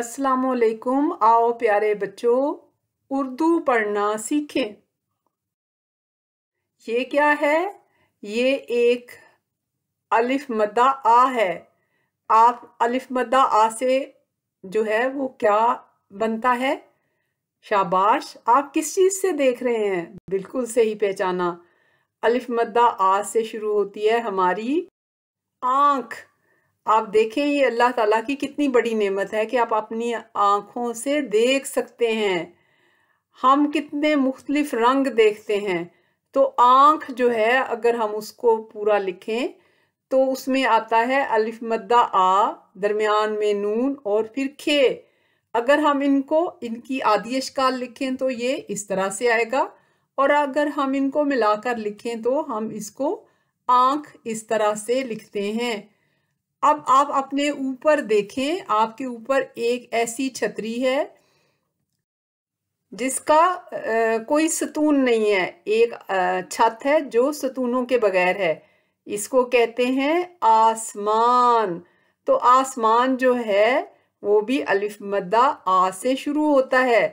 अस्सलाम वालेकुम आओ प्यारे बच्चों उर्दू पढ़ना सीखें ये क्या है ये एक अलिफ मदा आ है आप अलिफ मदा आ से जो है वो क्या बनता है शाबाश आप किस चीज़ से देख रहे हैं बिल्कुल सही पहचाना अलिफ मदा आ से शुरू होती है हमारी आंख आप देखें ये अल्लाह ताला की कितनी बड़ी नेमत है कि आप अपनी आँखों से देख सकते हैं हम कितने मुख्तलिफ रंग देखते हैं तो आँख जो है अगर हम उसको पूरा लिखें तो उसमें आता है अलिफ मद्दा आ दरमियान में नून और फिर खे अगर हम इनको इनकी आदि अशकाल लिखें तो ये इस तरह से आएगा और अगर हम इनको मिलाकर लिखें तो हम इसको आँख इस तरह से लिखते हैं अब आप अपने ऊपर देखें आपके ऊपर एक ऐसी छतरी है जिसका आ, कोई सतून नहीं है एक छत है जो सतूनों के बगैर है इसको कहते हैं आसमान तो आसमान जो है वो भी अलिफ मद्दा आ से शुरू होता है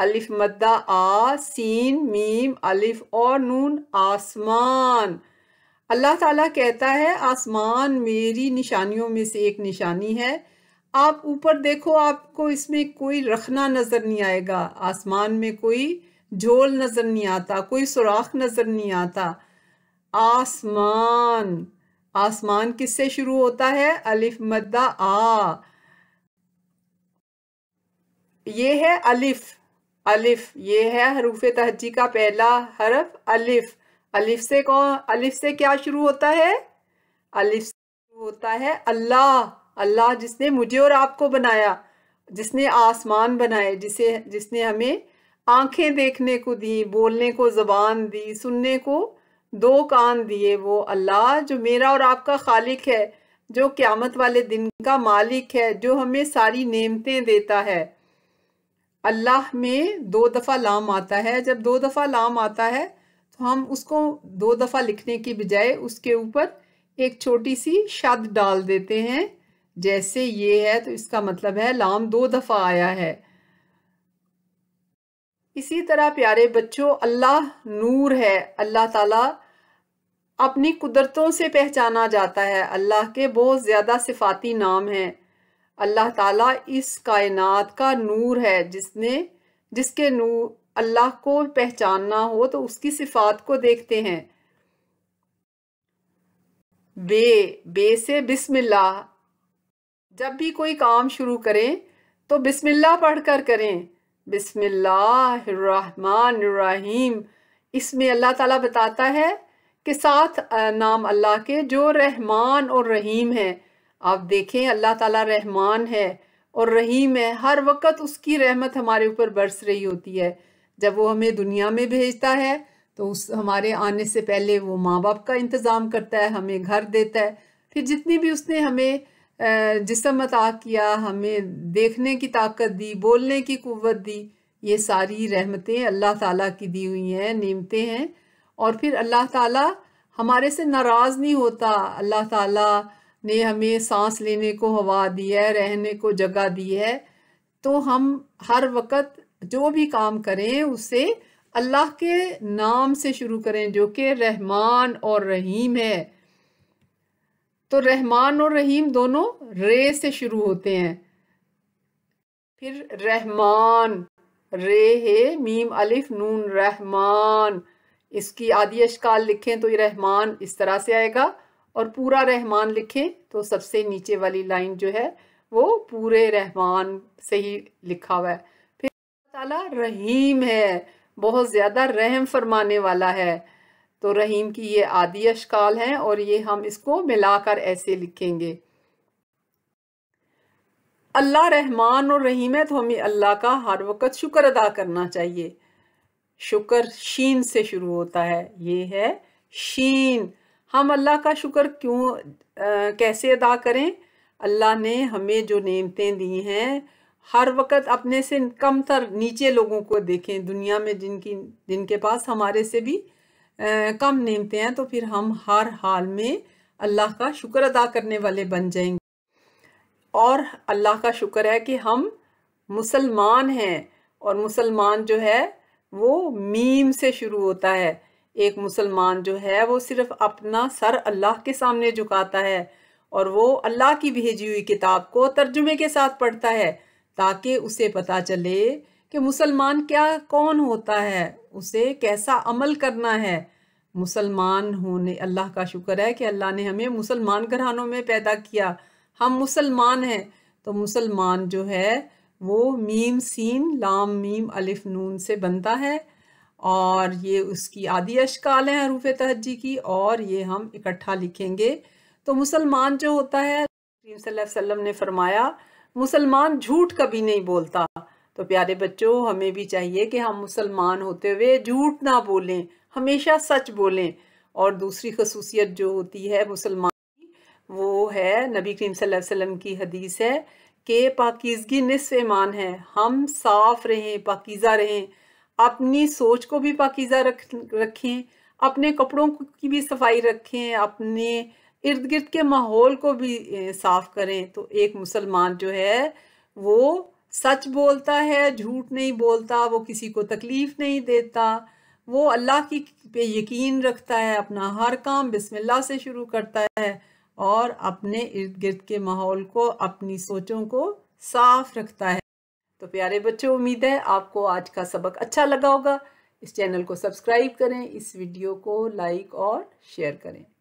अलिफ मद्दा आ सीन मीम अलिफ और नून आसमान अल्लाह ताला कहता है आसमान मेरी निशानियों में से एक निशानी है आप ऊपर देखो आपको इसमें कोई रखना नज़र नहीं आएगा आसमान में कोई झोल नज़र नहीं आता कोई सुराख नज़र नहीं आता आसमान आसमान किससे शुरू होता है अलिफ मद्दा आ ये है अलिफ अलिफ ये है हरूफ तहजी का पहला हरफ अलिफ़ अलिफ से कौन अलिफ से क्या शुरू होता है अलिफ से शुरू होता है अल्लाह अल्लाह जिसने मुझे और आपको बनाया जिसने आसमान बनाए जिसे जिसने हमें आंखें देखने को दी बोलने को ज़बान दी सुनने को दो कान दिए वो अल्लाह जो मेरा और आपका खालिक है जो क़्यामत वाले दिन का मालिक है जो हमें सारी नेमतें देता है अल्लाह में दो दफ़ा लाम आता है जब दो दफ़ा लाम आता है तो हम उसको दो दफ़ा लिखने की बजाय उसके ऊपर एक छोटी सी शब्द डाल देते हैं जैसे ये है तो इसका मतलब है लाम दो दफ़ा आया है इसी तरह प्यारे बच्चों अल्लाह नूर है अल्लाह ताला अपनी कुदरतों से पहचाना जाता है अल्लाह के बहुत ज़्यादा सिफाती नाम हैं अल्लाह ताला इस कायनात का नूर है जिसने जिसके नूर अल्लाह को पहचानना हो तो उसकी सिफात को देखते हैं बे बे से बिस्मिल्लाह जब भी कोई काम शुरू करें तो बिस्मिल्लाह पढ़कर करें रहीम इसमें अल्लाह ताला बताता है कि साथ नाम अल्लाह के जो रहमान और रहीम है आप देखें अल्लाह ताला रहमान है और रहीम है हर वक्त उसकी रहमत हमारे ऊपर बरस रही होती है जब वो हमें दुनिया में भेजता है तो उस हमारे आने से पहले वो माँ बाप का इंतज़ाम करता है हमें घर देता है फिर जितनी भी उसने हमें जिसम अता किया हमें देखने की ताकत दी बोलने की कुवत दी ये सारी रहमतें अल्लाह ताला की दी हुई हैं नियमतें हैं और फिर अल्लाह ताला हमारे से नाराज़ नहीं होता अल्लाह ताला ने हमें सांस लेने को हवा दी है रहने को जगह दी है तो हम हर वक्त जो भी काम करें उसे अल्लाह के नाम से शुरू करें जो कि रहमान और रहीम है तो रहमान और रहीम दोनों रे से शुरू होते हैं फिर रहमान रे है मीम अलिफ नून रहमान इसकी आदि अशकाल लिखें तो ये रहमान इस तरह से आएगा और पूरा रहमान लिखें तो सबसे नीचे वाली लाइन जो है वो पूरे रहमान से ही लिखा हुआ है ताला रहीम है बहुत ज़्यादा रहम फरमाने वाला है तो रहीम की ये आदि अशकाल हैं और ये हम इसको मिलाकर ऐसे लिखेंगे अल्लाह रहमान और रहीम है तो हमें अल्लाह का हर वक्त शुक्र अदा करना चाहिए शुक्र शीन से शुरू होता है ये है शीन हम अल्लाह का शुक्र क्यों आ, कैसे अदा करें अल्लाह ने हमें जो नेमतें दी हैं हर वक्त अपने से कम तर नीचे लोगों को देखें दुनिया में जिनकी जिनके पास हमारे से भी आ, कम नेमते हैं तो फिर हम हर हाल में अल्लाह का शुक्र अदा करने वाले बन जाएंगे और अल्लाह का शुक्र है कि हम मुसलमान हैं और मुसलमान जो है वो मीम से शुरू होता है एक मुसलमान जो है वो सिर्फ अपना सर अल्लाह के सामने झुकाता है और वो अल्लाह की भेजी हुई किताब को तर्जुमे के साथ पढ़ता है ताकि उसे पता चले कि मुसलमान क्या कौन होता है उसे कैसा अमल करना है मुसलमान होने अल्लाह का शुक्र है कि अल्लाह ने हमें मुसलमान घरानों में पैदा किया हम मुसलमान हैं तो मुसलमान जो है वो मीम सीन लाम मीम अलिफ नून से बनता है और ये उसकी आदि अशकाल हैं हरूफ तहजी की और ये हम इकट्ठा लिखेंगे तो मुसलमान जो होता है वसल्लम ने फरमाया मुसलमान झूठ कभी नहीं बोलता तो प्यारे बच्चों हमें भी चाहिए कि हम मुसलमान होते हुए झूठ ना बोलें हमेशा सच बोलें और दूसरी खसूसियत जो होती है मुसलमान की वो है नबी करीम वसल्लम की हदीस है कि पाकिजगी निसफ ईमान है हम साफ़ रहें पाकिज़ा रहें अपनी सोच को भी पाकिज़ा रख रखें अपने कपड़ों की भी सफाई रखें अपने इर्द गिर्द के माहौल को भी साफ करें तो एक मुसलमान जो है वो सच बोलता है झूठ नहीं बोलता वो किसी को तकलीफ़ नहीं देता वो अल्लाह की पे यकीन रखता है अपना हर काम बिस्मिल्लाह से शुरू करता है और अपने इर्द गिर्द के माहौल को अपनी सोचों को साफ रखता है तो प्यारे बच्चों उम्मीद है आपको आज का सबक अच्छा लगा होगा इस चैनल को सब्सक्राइब करें इस वीडियो को लाइक और शेयर करें